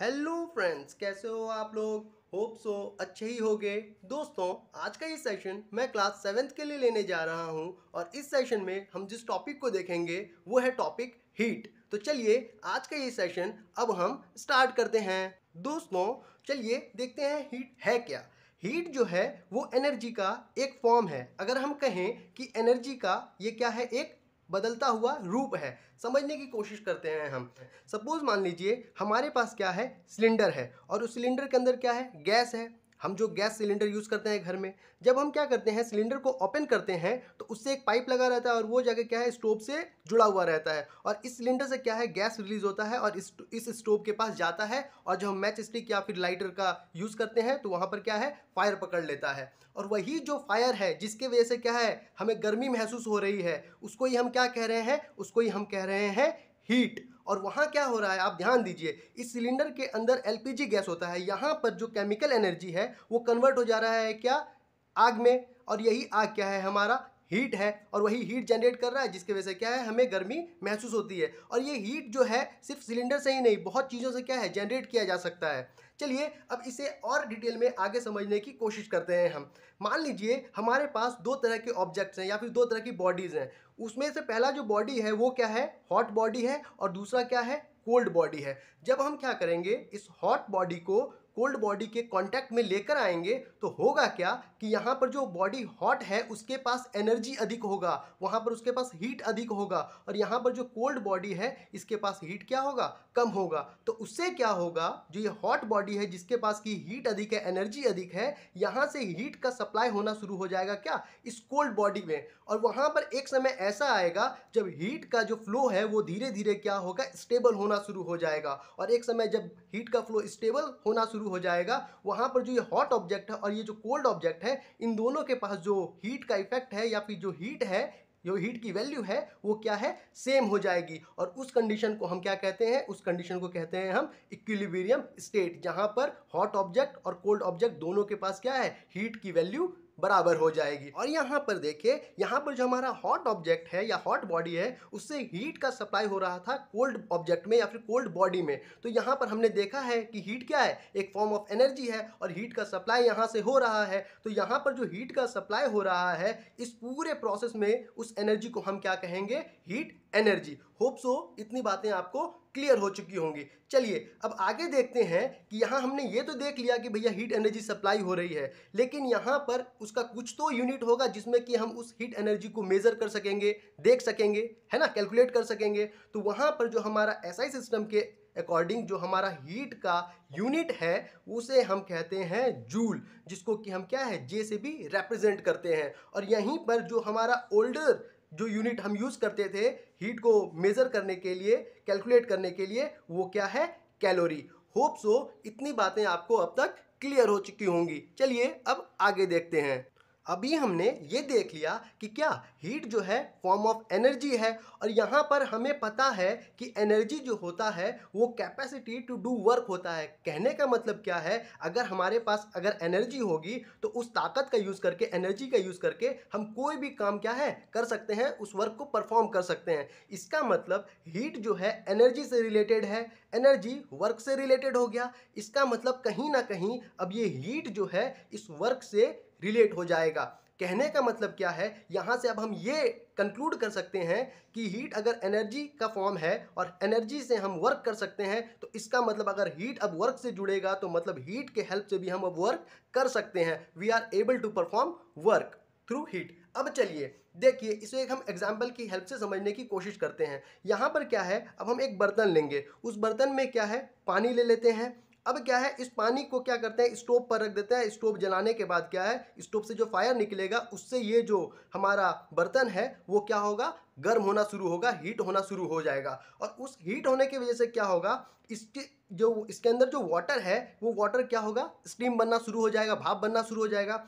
hello friends कैसे हो आप लोग होप सो अच्छे ही होगे दोस्तों आज का ये सेशन मैं क्लास सेवेंथ के लिए लेने जा रहा हूँ और इस सेशन में हम जिस टॉपिक को देखेंगे वो है टॉपिक हीट तो चलिए आज का ये सेशन अब हम स्टार्ट करते हैं दोस्तों चलिए देखते हैं हीट है क्या हीट जो है वो एनर्जी का एक फॉर्म है अगर हम कहें कि एनर्जी का ये क्या है एक बदलता हुआ रूप है समझने की कोशिश करते हैं हम सपोज़ मान लीजिए हमारे पास क्या है सिलेंडर है और उस सिलेंडर के अंदर क्या है गैस है हम जो गैस सिलेंडर यूज़ करते हैं घर में जब हम क्या करते हैं सिलेंडर को ओपन करते हैं तो उससे एक पाइप लगा रहता है और वो जाके क्या है स्टोव से जुड़ा हुआ रहता है और इस सिलेंडर से क्या है गैस रिलीज होता है और इस इस स्टोव के पास जाता है और जब हम मैच स्टिक या फिर लाइटर का यूज़ करते हैं तो वहाँ पर क्या है फायर पकड़ लेता है और वही जो फायर है जिसके वजह से क्या है हमें गर्मी महसूस हो रही है उसको ही हम क्या कह रहे हैं उसको ही हम कह रहे हैं हीट और वहाँ क्या हो रहा है आप ध्यान दीजिए इस सिलेंडर के अंदर एलपीजी गैस होता है यहाँ पर जो केमिकल एनर्जी है वो कन्वर्ट हो जा रहा है क्या आग में और यही आग क्या है हमारा हीट है और वही हीट जनरेट कर रहा है जिसके वजह से क्या है हमें गर्मी महसूस होती है और ये हीट जो है सिर्फ सिलेंडर से ही नहीं बहुत चीज़ों से क्या है जनरेट किया जा सकता है चलिए अब इसे और डिटेल में आगे समझने की कोशिश करते हैं हम मान लीजिए हमारे पास दो तरह के ऑब्जेक्ट्स हैं या फिर दो तरह की बॉडीज़ हैं उसमें से पहला जो बॉडी है वो क्या है हॉट बॉडी है और दूसरा क्या है कोल्ड बॉडी है जब हम क्या करेंगे इस हॉट बॉडी को कोल्ड बॉडी के कांटेक्ट में लेकर आएंगे तो होगा क्या कि यहाँ पर जो बॉडी हॉट है उसके पास एनर्जी अधिक होगा वहाँ पर उसके पास हीट अधिक होगा और यहाँ पर जो कोल्ड बॉडी है इसके पास हीट क्या होगा कम होगा तो उससे क्या होगा जो ये हॉट बॉडी है जिसके पास की हीट अधिक है एनर्जी अधिक है यहाँ से हीट का सप्लाई होना शुरू हो जाएगा क्या इस कोल्ड बॉडी में और वहाँ पर एक समय ऐसा आएगा जब हीट का जो फ्लो है वो धीरे धीरे क्या होगा स्टेबल होना शुरू हो जाएगा और एक समय जब हीट का फ्लो स्टेबल होना शुरू शुरू हो जाएगा वहाँ पर जो ये हॉट ऑब्जेक्ट है और ये जो कोल्ड ऑब्जेक्ट है इन दोनों के पास जो हीट का इफेक्ट है या फिर जो हीट है जो हीट की वैल्यू है वो क्या है सेम हो जाएगी और उस कंडीशन को हम क्या कहते हैं उस कंडीशन को कहते हैं हम इक्विलिबीरियम स्टेट जहाँ पर हॉट ऑब्जेक्ट और कोल्ड ऑब्जेक्ट दोनों के पास क्या है हीट की वैल्यू बराबर हो जाएगी और यहाँ पर देखिए यहाँ पर जो हमारा हॉट ऑब्जेक्ट है या हॉट बॉडी है उससे हीट का सप्लाई हो रहा था कोल्ड ऑब्जेक्ट में या फिर कोल्ड बॉडी में तो यहाँ पर हमने देखा है कि हीट क्या है एक फॉर्म ऑफ एनर्जी है और हीट का सप्लाई यहाँ से हो रहा है तो यहाँ पर जो हीट का सप्लाई हो रहा है इस पूरे प्रोसेस में उस एनर्जी को हम क्या कहेंगे हीट एनर्जी होप सो इतनी बातें आपको क्लियर हो चुकी होंगी चलिए अब आगे देखते हैं कि यहाँ हमने ये तो देख लिया कि भैया हीट एनर्जी सप्लाई हो रही है लेकिन यहाँ पर उसका कुछ तो यूनिट होगा जिसमें कि हम उस हीट एनर्जी को मेज़र कर सकेंगे देख सकेंगे है ना कैलकुलेट कर सकेंगे तो वहाँ पर जो हमारा एसआई सिस्टम के अकॉर्डिंग जो हमारा हीट का यूनिट है उसे हम कहते हैं जूल जिसको कि हम क्या है जे से भी रिप्रेजेंट करते हैं और यहीं पर जो हमारा ओल्डर जो यूनिट हम यूज़ करते थे हीट को मेज़र करने के लिए कैलकुलेट करने के लिए वो क्या है कैलोरी होप सो इतनी बातें आपको अब तक क्लियर हो चुकी होंगी चलिए अब आगे देखते हैं अभी हमने ये देख लिया कि क्या हीट जो है फॉर्म ऑफ एनर्जी है और यहाँ पर हमें पता है कि एनर्जी जो होता है वो कैपेसिटी टू डू वर्क होता है कहने का मतलब क्या है अगर हमारे पास अगर एनर्जी होगी तो उस ताकत का यूज़ करके एनर्जी का यूज़ करके हम कोई भी काम क्या है कर सकते हैं उस वर्क को परफॉर्म कर सकते हैं इसका मतलब हीट जो है एनर्जी से रिलेटेड है एनर्जी वर्क से रिलेटेड हो गया इसका मतलब कहीं ना कहीं अब ये हीट जो है इस वर्क से रिलेट हो जाएगा कहने का मतलब क्या है यहाँ से अब हम ये कंक्लूड कर सकते हैं कि हीट अगर एनर्जी का फॉर्म है और एनर्जी से हम वर्क कर सकते हैं तो इसका मतलब अगर हीट अब वर्क से जुड़ेगा तो मतलब हीट के हेल्प से भी हम अब वर्क कर सकते हैं we are able to perform work through heat अब चलिए देखिए इसे एक हम एग्जाम्पल की हेल्प से समझने की कोशिश करते हैं यहाँ पर क्या है अब हम एक बर्तन लेंगे उस बर्तन में क्या है पानी ले लेते हैं अब क्या है इस पानी को क्या करते हैं स्टोव पर रख देते हैं स्टोव जलाने के बाद क्या है स्टोव से जो फायर निकलेगा उससे ये जो हमारा बर्तन है वो क्या होगा गर्म होना शुरू होगा हीट होना शुरू हो जाएगा और उस हीट होने की वजह से क्या होगा इसके जो इसके अंदर जो वाटर है वो वाटर क्या होगा स्टीम बनना शुरू हो जाएगा भाप बनना शुरू हो जाएगा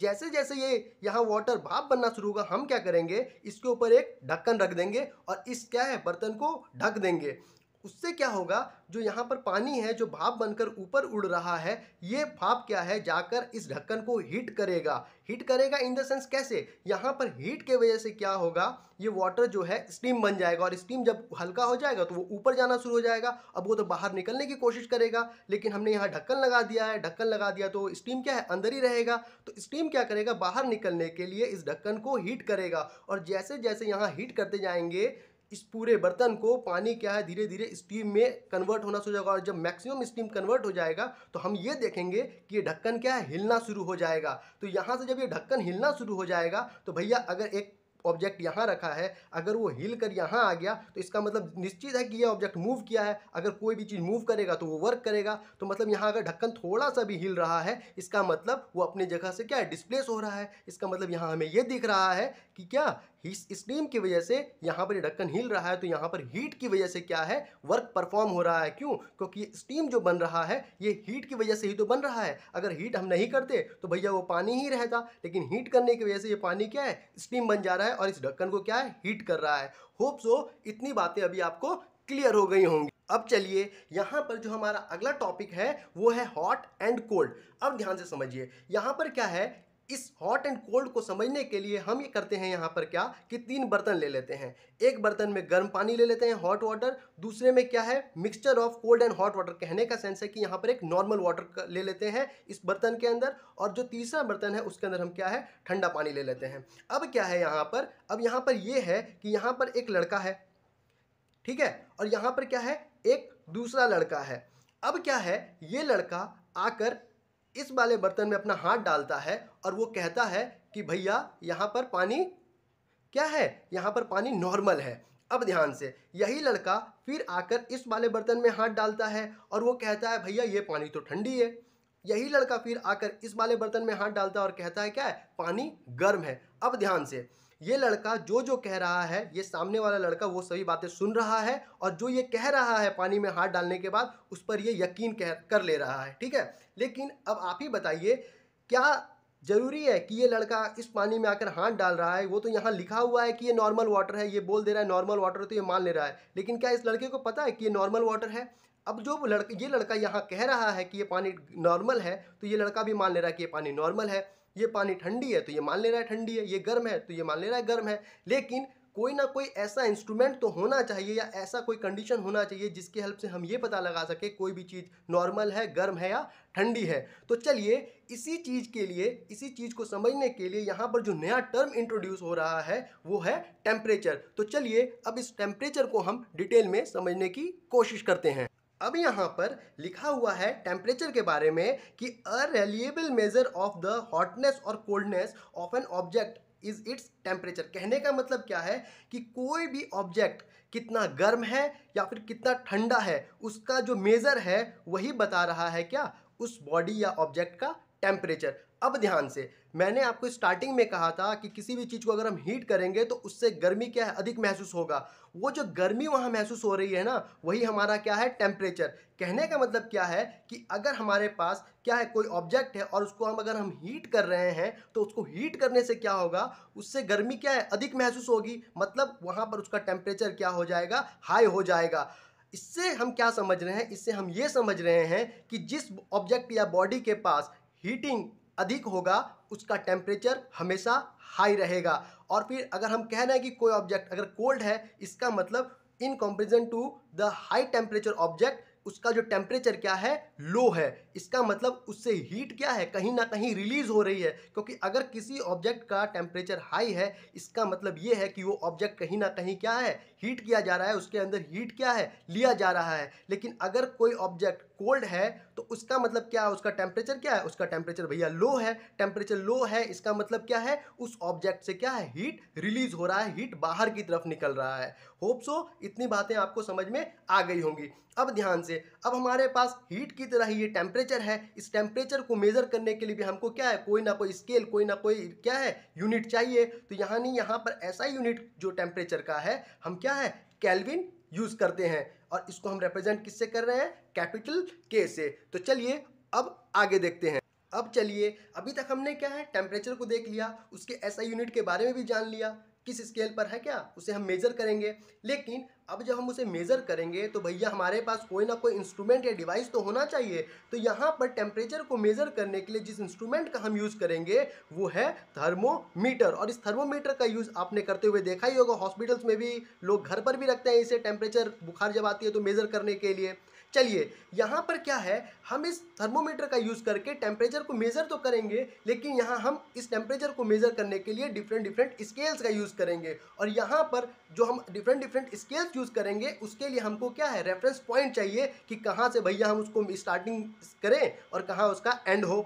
जैसे जैसे ये यहाँ वाटर भाप बनना शुरू होगा हम क्या करेंगे इसके ऊपर एक ढक्कन रख देंगे और इस क्या है बर्तन को ढक देंगे उससे क्या होगा जो यहाँ पर पानी है जो भाप बनकर ऊपर उड़ रहा है ये भाप क्या है जाकर इस ढक्कन को हीट करेगा हीट करेगा इन द सेंस कैसे यहाँ पर हीट के वजह से क्या होगा ये वाटर जो है स्टीम बन जाएगा और स्टीम जब हल्का हो जाएगा तो वो ऊपर जाना शुरू हो जाएगा अब वो तो बाहर निकलने की कोशिश करेगा लेकिन हमने यहाँ ढक्कन लगा दिया है ढक्कन लगा दिया तो स्टीम क्या है अंदर ही रहेगा तो स्टीम क्या करेगा बाहर निकलने के लिए इस ढक्कन को हीट करेगा और जैसे जैसे यहाँ हीट करते जाएंगे इस पूरे बर्तन को पानी क्या है धीरे धीरे स्टीम में कन्वर्ट होना शुरू हो जाएगा और जब मैक्सिमम स्टीम कन्वर्ट हो जाएगा तो हम ये देखेंगे कि ये ढक्कन क्या है हिलना शुरू हो जाएगा तो यहाँ से जब ये ढक्कन हिलना शुरू हो जाएगा तो भैया अगर एक ऑब्जेक्ट यहाँ रखा है अगर वो हिल कर यहाँ आ गया तो इसका मतलब निश्चित है कि ये ऑब्जेक्ट मूव किया है अगर कोई भी चीज़ मूव करेगा तो वो वर्क करेगा तो मतलब यहाँ अगर ढक्कन थोड़ा सा भी हिल रहा है इसका मतलब वो अपनी जगह से क्या है डिस्प्लेस हो रहा है इसका मतलब यहाँ हमें ये दिख रहा है कि क्या इस स्टीम की वजह से यहाँ पर ढक्कन हिल रहा है तो यहाँ पर हीट की वजह से क्या है वर्क परफॉर्म हो रहा है क्यों क्योंकि स्टीम जो बन रहा है ये हीट की वजह से ही तो बन रहा है अगर हीट हम नहीं करते तो भैया वो पानी ही रहता लेकिन हीट करने की वजह से ये पानी क्या है स्टीम बन जा रहा है है और इस ढक्कन को क्या है हीट कर रहा है होप सो इतनी बातें अभी आपको क्लियर हो गई होंगी अब चलिए यहाँ पर जो हमारा अगला टॉपिक है वो है हॉट एंड कोल्ड अब ध्यान से समझिए यहाँ पर क्या है इस हॉट एंड कोल्ड को समझने के लिए हम ये करते हैं यहाँ पर क्या कि तीन बर्तन ले लेते हैं एक बर्तन में गर्म पानी ले लेते हैं हॉट वाटर दूसरे में क्या है mixture of cold and hot water कहने का सेंस है कि यहाँ पर एक नॉर्मल वाटर ले लेते हैं इस बर्तन के अंदर और जो तीसरा बर्तन है उसके अंदर हम क्या है ठंडा पानी ले लेते हैं अब क्या है यहाँ पर अब यहाँ पर यह है कि यहाँ पर एक लड़का है ठीक है और यहाँ पर क्या है एक दूसरा लड़का है अब क्या है ये लड़का आकर इस वाले बर्तन में अपना हाथ डालता है और वो कहता है कि भैया यहाँ पर पानी क्या है यहाँ पर पानी नॉर्मल है अब ध्यान से यही लड़का फिर आकर इस वाले बर्तन में हाथ डालता है और वो कहता है भैया ये पानी तो ठंडी है यही लड़का फिर आकर इस वाले बर्तन में हाथ डालता है और कहता है क्या है पानी गर्म है अब ध्यान से ये लड़का जो जो कह रहा है ये सामने वाला लड़का वो सभी बातें सुन रहा है और जो ये कह रहा है पानी में हाथ डालने के बाद उस पर ये यकीन कह कर ले रहा है ठीक है लेकिन अब आप ही बताइए क्या ज़रूरी है कि ये लड़का इस पानी में आकर हाथ डाल रहा है वो तो यहाँ लिखा हुआ है कि ये नॉर्मल वाटर है ये बोल दे रहा है नॉर्मल वाटर तो ये मान ले रहा है लेकिन क्या इस लड़के को पता है कि ये नॉर्मल वाटर है अब जो लड़का ये लड़का यहाँ कह रहा है कि ये पानी नॉर्मल है तो ये लड़का भी मान ले रहा है कि ये पानी नॉर्मल है ये पानी ठंडी है तो ये मान ले रहा है ठंडी है ये गर्म है तो ये मान ले रहा है गर्म है लेकिन कोई ना कोई ऐसा इंस्ट्रूमेंट तो होना चाहिए या ऐसा कोई कंडीशन होना चाहिए जिसके हेल्प से हम ये पता लगा सके कोई भी चीज़ नॉर्मल है गर्म है या ठंडी है तो चलिए इसी चीज़ के लिए इसी चीज़ को समझने के लिए यहाँ पर जो नया टर्म इंट्रोड्यूस हो रहा है वो है टेम्परेचर तो चलिए अब इस टेम्परेचर को हम डिटेल में समझने की कोशिश करते हैं अब यहाँ पर लिखा हुआ है टेम्परेचर के बारे में कि a reliable measure of the hotness और coldness of an object is its temperature कहने का मतलब क्या है कि कोई भी ऑब्जेक्ट कितना गर्म है या फिर कितना ठंडा है उसका जो मेज़र है वही बता रहा है क्या उस बॉडी या ऑब्जेक्ट का टेम्परेचर अब ध्यान से मैंने आपको स्टार्टिंग में कहा था कि किसी भी चीज़ को अगर हम हीट करेंगे तो उससे गर्मी क्या है अधिक महसूस होगा वो जो गर्मी वहाँ महसूस हो रही है ना वही हमारा क्या है टेम्परेचर कहने का मतलब क्या है कि अगर हमारे पास क्या है कोई ऑब्जेक्ट है और उसको हम अगर हम हीट कर रहे हैं तो उसको हीट करने से क्या होगा उससे गर्मी क्या है अधिक महसूस होगी मतलब वहाँ पर उसका टेम्परेचर क्या हो जाएगा हाई हो जाएगा इससे हम क्या समझ रहे हैं इससे हम ये समझ रहे हैं कि जिस ऑब्जेक्ट या बॉडी के पास हीटिंग अधिक होगा उसका टेम्परेचर हमेशा हाई रहेगा और फिर अगर हम कह रहे हैं कि कोई ऑब्जेक्ट अगर कोल्ड है इसका मतलब in comparison to the high temperature object उसका जो टेम्परेचर क्या है लो है इसका मतलब उससे हीट क्या है कहीं ना कहीं रिलीज़ हो रही है क्योंकि अगर किसी ऑब्जेक्ट का टेम्परेचर हाई है इसका मतलब ये है कि वो ऑब्जेक्ट कहीं ना कहीं क्या है हीट किया जा रहा है उसके अंदर हीट क्या है लिया जा रहा है लेकिन अगर कोई ऑब्जेक्ट कोल्ड है तो उसका मतलब क्या है उसका टेम्परेचर क्या है उसका टेम्परेचर भैया लो है टेम्परेचर लो है इसका मतलब क्या है उस ऑब्जेक्ट से क्या है हीट रिलीज हो रहा है हीट बाहर की तरफ निकल रहा है होप सो इतनी बातें आपको समझ में आ गई होंगी अब ध्यान से अब हमारे पास हीट की तरह ही ये टेम्परेचर टेम्परेचर है इस टेम्परेचर को मेज़र करने के लिए भी हमको क्या है कोई ना कोई स्केल कोई ना कोई क्या है यूनिट चाहिए तो यहाँ नहीं यहाँ पर ऐसा यूनिट जो टेम्परेचर का है हम क्या है कैलविन यूज़ करते हैं और इसको हम रिप्रेजेंट किससे कर रहे हैं कैपिटल के से तो चलिए अब आगे देखते हैं अब चलिए अभी तक हमने क्या है टेम्परेचर को देख लिया उसके ऐसा यूनिट के बारे में भी जान लिया किस स्केल पर है क्या उसे हम मेज़र करेंगे लेकिन अब जब हम उसे मेज़र करेंगे तो भैया हमारे पास कोई ना कोई इंस्ट्रूमेंट या डिवाइस तो होना चाहिए तो यहाँ पर टेम्परेचर को मेज़र करने के लिए जिस इंस्ट्रूमेंट का हम यूज़ करेंगे वो है थर्मोमीटर और इस थर्मोमीटर का यूज़ आपने करते हुए देखा ही होगा हॉस्पिटल्स में भी लोग घर पर भी रखते हैं इसे टेम्परेचर बुखार जब आती है तो मेज़र करने के लिए चलिए यहाँ पर क्या है हम इस थर्मोमीटर का यूज़ करके टेम्परेचर को मेज़र तो करेंगे लेकिन यहाँ हम इस टेम्परेचर को मेज़र करने के लिए डिफरेंट डिफरेंट स्केल्स का यूज़ करेंगे और यहाँ पर जो हम डिफरेंट डिफरेंट स्केल्स यूज़ करेंगे उसके लिए हमको क्या है रेफरेंस पॉइंट चाहिए कि कहाँ से भैया हम उसको स्टार्टिंग करें और कहाँ उसका एंड हो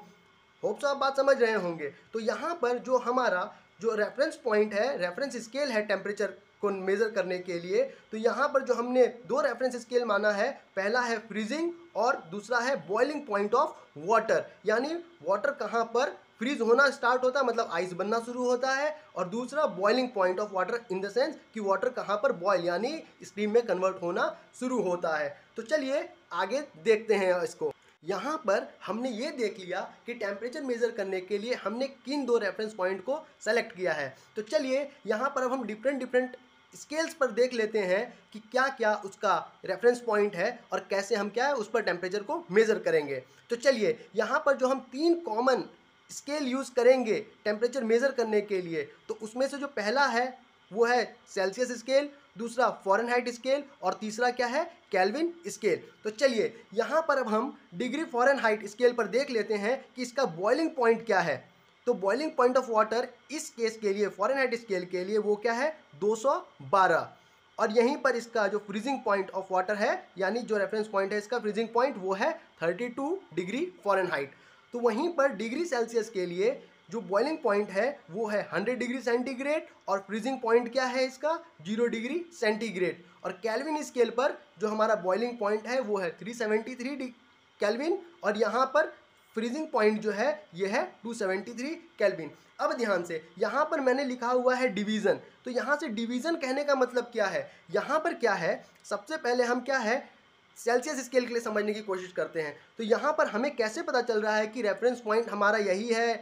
होप सो तो आप बात समझ रहे होंगे तो यहाँ पर जो हमारा जो रेफरेंस पॉइंट है रेफरेंस स्केल है टेम्परेचर को मेज़र करने के लिए तो यहाँ पर जो हमने दो रेफरेंस स्केल माना है पहला है फ्रीजिंग और दूसरा है बॉइलिंग पॉइंट ऑफ वाटर यानी वाटर कहाँ पर फ्रीज होना स्टार्ट होता है मतलब आइस बनना शुरू होता है और दूसरा boiling point of water in the sense कि वाटर कहाँ पर बॉयल यानी स्टीम में कन्वर्ट होना शुरू होता है तो चलिए आगे देखते हैं इसको यहाँ पर हमने ये देख लिया कि टेम्परेचर मेज़र करने के लिए हमने किन दो रेफरेंस पॉइंट को सेलेक्ट किया है तो चलिए यहाँ पर अब हम डिफरेंट डिफरेंट स्केल्स पर देख लेते हैं कि क्या क्या उसका रेफरेंस पॉइंट है और कैसे हम क्या है उस पर टेम्परेचर को मेज़र करेंगे तो चलिए यहाँ पर जो हम तीन कॉमन स्केल यूज़ करेंगे टेम्परेचर मेज़र करने के लिए तो उसमें से जो पहला है वो है सेल्सियस स्केल दूसरा फॉरन हाइट स्केल और तीसरा क्या है कैलविन स्केल तो चलिए यहाँ पर अब हम डिग्री फॉरन हाइट स्केल पर देख लेते हैं कि इसका बॉइलिंग पॉइंट क्या है तो बॉइलिंग पॉइंट ऑफ वाटर इस केस के लिए फॉरन हाइट स्केल के लिए वो क्या है 212 और यहीं पर इसका जो फ्रीजिंग पॉइंट ऑफ वाटर है यानी जो रेफरेंस पॉइंट है इसका फ्रीजिंग पॉइंट वो है 32 डिग्री फॉरन हाइट तो वहीं पर डिग्री सेल्सियस के लिए जो बॉइलिंग पॉइंट है वो है 100 डिग्री सेंटीग्रेड और फ्रीजिंग पॉइंट क्या है इसका जीरो डिग्री सेंटीग्रेड और कैलविन स्केल पर जो हमारा बॉइलिंग पॉइंट है वो है 373 सेवेंटी कैलविन और यहाँ पर फ्रीजिंग पॉइंट जो है यह है 273 सेवेंटी अब ध्यान से यहाँ पर मैंने लिखा हुआ है डिवीज़न तो यहाँ से डिवीज़न कहने का मतलब क्या है यहाँ पर क्या है सबसे पहले हम क्या है सेल्सियस स्केल के लिए समझने की कोशिश करते हैं तो यहाँ पर हमें कैसे पता चल रहा है कि रेफरेंस पॉइंट हमारा यही है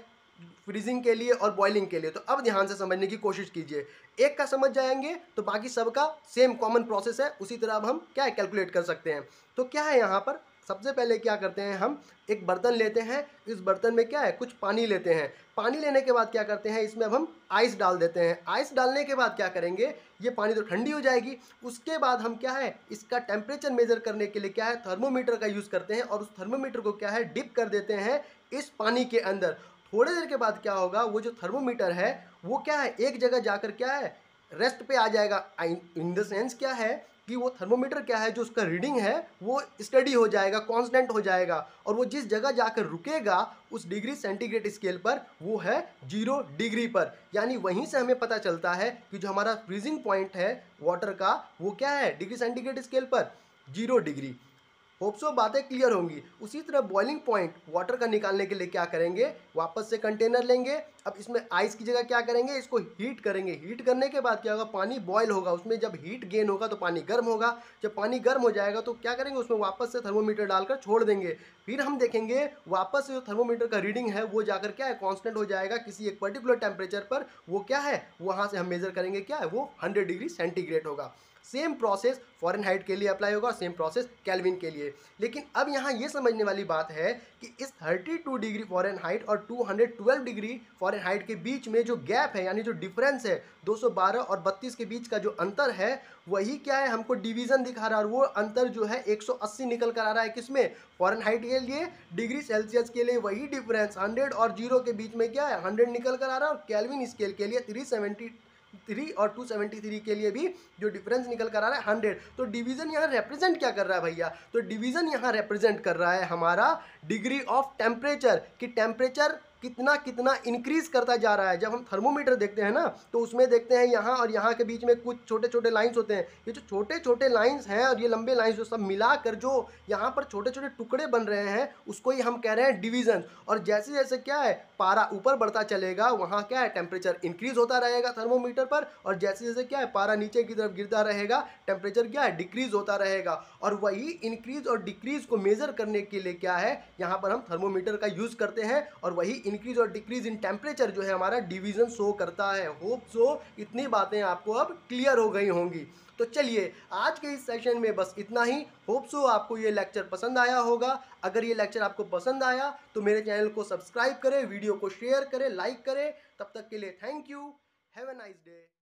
फ्रीजिंग के लिए और बॉइलिंग के लिए तो अब ध्यान से समझने की कोशिश कीजिए एक का समझ जाएंगे तो बाकी सबका सेम कॉमन प्रोसेस है उसी तरह अब हम क्या है कैलकुलेट कर सकते हैं तो क्या है यहाँ पर सबसे पहले क्या करते हैं हम एक बर्तन लेते हैं इस बर्तन में क्या है कुछ पानी लेते हैं पानी लेने के बाद क्या करते हैं इसमें अब हम आइस डाल देते हैं आइस डालने के बाद क्या करेंगे ये पानी तो ठंडी हो जाएगी उसके बाद हम क्या है इसका टेम्परेचर मेज़र करने के लिए क्या है थर्मोमीटर का यूज़ करते हैं और उस थर्मोमीटर को क्या है डिप कर देते हैं इस पानी के अंदर थोड़ी देर के बाद क्या होगा वो जो थर्मोमीटर है वो क्या है एक जगह जाकर क्या है रेस्ट पे आ जाएगा इन द सेंस क्या है कि वो थर्मोमीटर क्या है जो उसका रीडिंग है वो स्टडी हो जाएगा कांस्टेंट हो जाएगा और वो जिस जगह जाकर रुकेगा उस डिग्री सेंटीग्रेड स्केल पर वो है जीरो डिग्री पर यानी वहीं से हमें पता चलता है कि जो हमारा फ्रीजिंग पॉइंट है वाटर का वो क्या है डिग्री सेंटीग्रेड स्केल पर जीरो डिग्री होप्सो बातें क्लियर होंगी उसी तरह बॉइलिंग पॉइंट वाटर का निकालने के लिए क्या करेंगे वापस से कंटेनर लेंगे अब इसमें आइस की जगह क्या करेंगे इसको हीट करेंगे हीट करने के बाद क्या होगा पानी बॉयल होगा उसमें जब हीट गेन होगा तो पानी गर्म होगा जब पानी गर्म हो जाएगा तो क्या करेंगे उसमें वापस से थर्मोमीटर डालकर छोड़ देंगे फिर हम देखेंगे वापस से जो थर्मोमीटर का रीडिंग है वो जाकर क्या है कॉन्स्टेंट हो जाएगा किसी एक पर्टिकुलर टेम्परेचर पर वो क्या है वहाँ से हम मेज़र करेंगे क्या है वो हंड्रेड डिग्री सेंटीग्रेड होगा सेम प्रोसेस फॉरन हाइट के लिए अप्लाई होगा सेम प्रोसेस कैलविन के लिए लेकिन अब यहाँ ये समझने वाली बात है कि इस 32 डिग्री फॉरन हाइट और 212 डिग्री फॉरन हाइट के बीच में जो गैप है यानी जो डिफरेंस है 212 और 32 के बीच का जो अंतर है वही क्या है हमको डिवीजन दिखा रहा है और वो अंतर जो है 180 निकल कर आ रहा है किसमें फॉरन हाइट के लिए डिग्री सेल्सियस के लिए वही डिफरेंस हंड्रेड और जीरो के बीच में क्या है हंड्रेड निकल कर आ रहा है और कैलविन स्केल के लिए थ्री थ्री और टू सेवेंटी थ्री के लिए भी जो डिफरेंस निकल कर आ रहा है हंड्रेड तो डिवीज़न यहाँ रिप्रेजेंट क्या कर रहा है भैया तो डिवीज़न यहाँ रिप्रेजेंट कर रहा है हमारा डिग्री ऑफ टेम्परेचर कि टेम्परेचर कितना कितना इंक्रीज करता जा रहा है जब हम थर्मोमीटर देखते हैं ना तो उसमें देखते हैं यहाँ और यहाँ के बीच में कुछ छोटे छोटे लाइन्स होते हैं ये जो छोटे छोटे लाइन्स हैं और ये लंबे लाइन्स जो सब मिलाकर जो यहाँ पर छोटे छोटे टुकड़े बन रहे हैं उसको ही हम कह रहे हैं डिवीजन और जैसे जैसे क्या है पारा ऊपर बढ़ता चलेगा वहाँ क्या है टेम्परेचर इंक्रीज होता रहेगा थर्मोमीटर पर और जैसे जैसे क्या है पारा नीचे की तरफ गिरता रहेगा टेम्परेचर क्या है डिक्रीज होता रहेगा और वही इंक्रीज और डिक्रीज को मेजर करने के लिए क्या है यहाँ पर हम थर्मोमीटर का यूज़ करते हैं और वही इंक्रीज और डिक्रीज इन टेम्परेचर जो है हमारा डिवीजन शो करता है होप सो इतनी बातें आपको अब क्लियर हो गई होंगी तो चलिए आज के इस सेशन में बस इतना ही होप सो आपको ये लेक्चर पसंद आया होगा अगर ये लेक्चर आपको पसंद आया तो मेरे चैनल को सब्सक्राइब करें वीडियो को शेयर करें लाइक करें तब तक के लिए thank you have a nice day